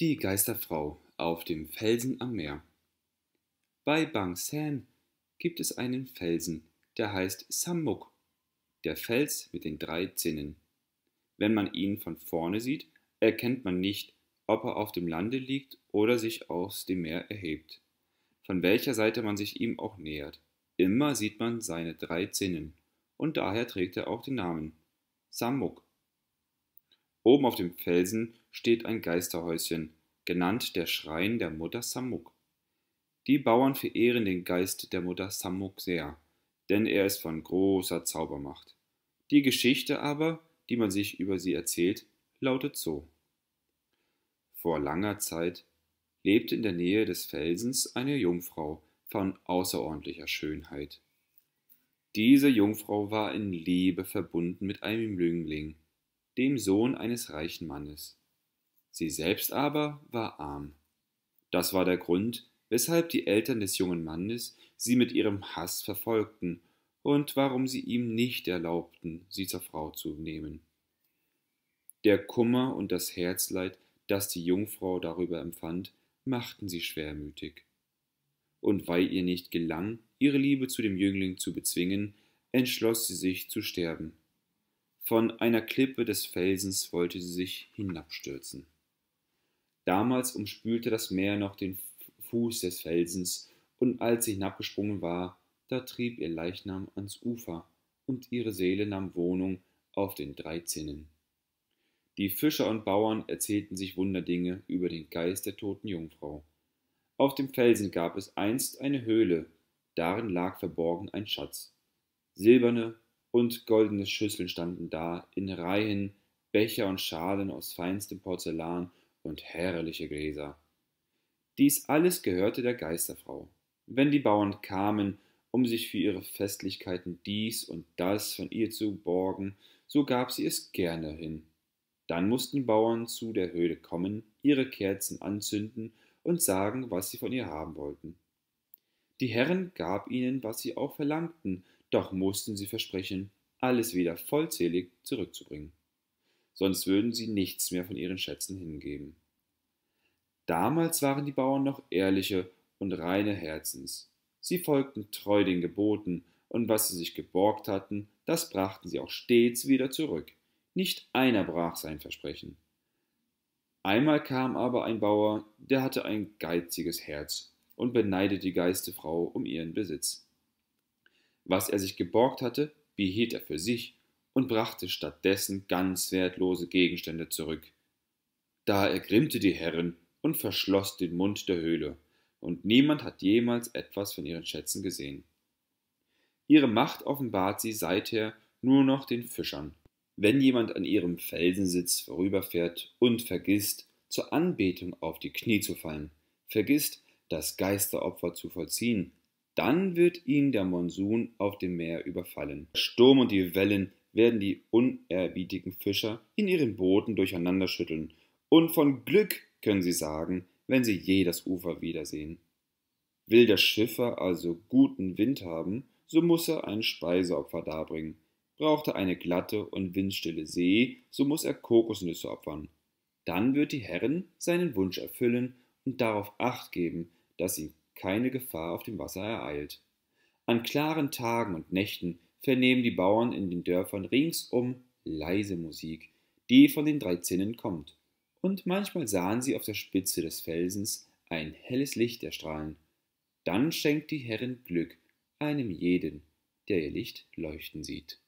Die Geisterfrau auf dem Felsen am Meer. Bei Bang San gibt es einen Felsen, der heißt Samuk, der Fels mit den drei Zinnen. Wenn man ihn von vorne sieht, erkennt man nicht, ob er auf dem Lande liegt oder sich aus dem Meer erhebt, von welcher Seite man sich ihm auch nähert. Immer sieht man seine drei Zinnen und daher trägt er auch den Namen Samuk. Oben auf dem Felsen steht ein Geisterhäuschen, genannt der Schrein der Mutter Samuk. Die Bauern verehren den Geist der Mutter Samuk sehr, denn er ist von großer Zaubermacht. Die Geschichte aber, die man sich über sie erzählt, lautet so. Vor langer Zeit lebte in der Nähe des Felsens eine Jungfrau von außerordentlicher Schönheit. Diese Jungfrau war in Liebe verbunden mit einem Jüngling, dem Sohn eines reichen Mannes. Sie selbst aber war arm. Das war der Grund, weshalb die Eltern des jungen Mannes sie mit ihrem Hass verfolgten und warum sie ihm nicht erlaubten, sie zur Frau zu nehmen. Der Kummer und das Herzleid, das die Jungfrau darüber empfand, machten sie schwermütig. Und weil ihr nicht gelang, ihre Liebe zu dem Jüngling zu bezwingen, entschloss sie sich zu sterben. Von einer Klippe des Felsens wollte sie sich hinabstürzen. Damals umspülte das Meer noch den Fuß des Felsens, und als sie hinabgesprungen war, da trieb ihr Leichnam ans Ufer, und ihre Seele nahm Wohnung auf den drei Zinnen. Die Fischer und Bauern erzählten sich Wunderdinge über den Geist der toten Jungfrau. Auf dem Felsen gab es einst eine Höhle, darin lag verborgen ein Schatz. Silberne, und goldene Schüsseln standen da, in Reihen, Becher und Schalen aus feinstem Porzellan und herrliche Gläser. Dies alles gehörte der Geisterfrau. Wenn die Bauern kamen, um sich für ihre Festlichkeiten dies und das von ihr zu borgen, so gab sie es gerne hin. Dann mussten Bauern zu der Höhle kommen, ihre Kerzen anzünden und sagen, was sie von ihr haben wollten. Die Herren gab ihnen, was sie auch verlangten, doch mussten sie versprechen, alles wieder vollzählig zurückzubringen. Sonst würden sie nichts mehr von ihren Schätzen hingeben. Damals waren die Bauern noch ehrliche und reine Herzens. Sie folgten treu den Geboten, und was sie sich geborgt hatten, das brachten sie auch stets wieder zurück. Nicht einer brach sein Versprechen. Einmal kam aber ein Bauer, der hatte ein geiziges Herz und beneidet die Geistefrau um ihren Besitz. Was er sich geborgt hatte, behielt er für sich und brachte stattdessen ganz wertlose Gegenstände zurück. Da ergrimmte die Herrin und verschloss den Mund der Höhle, und niemand hat jemals etwas von ihren Schätzen gesehen. Ihre Macht offenbart sie seither nur noch den Fischern. Wenn jemand an ihrem Felsensitz vorüberfährt und vergisst, zur Anbetung auf die Knie zu fallen, vergisst, das Geisteropfer zu vollziehen. Dann wird ihn der Monsun auf dem Meer überfallen. Der Sturm und die Wellen werden die unerbietigen Fischer in ihren Booten durcheinander schütteln. Und von Glück können sie sagen, wenn sie je das Ufer wiedersehen. Will der Schiffer also guten Wind haben, so muss er ein Speiseopfer darbringen. Braucht er eine glatte und windstille See, so muss er Kokosnüsse opfern. Dann wird die Herrin seinen Wunsch erfüllen und darauf acht geben, dass sie keine Gefahr auf dem Wasser ereilt. An klaren Tagen und Nächten vernehmen die Bauern in den Dörfern ringsum leise Musik, die von den drei Zinnen kommt, und manchmal sahen sie auf der Spitze des Felsens ein helles Licht erstrahlen. Dann schenkt die Herrin Glück einem jeden, der ihr Licht leuchten sieht.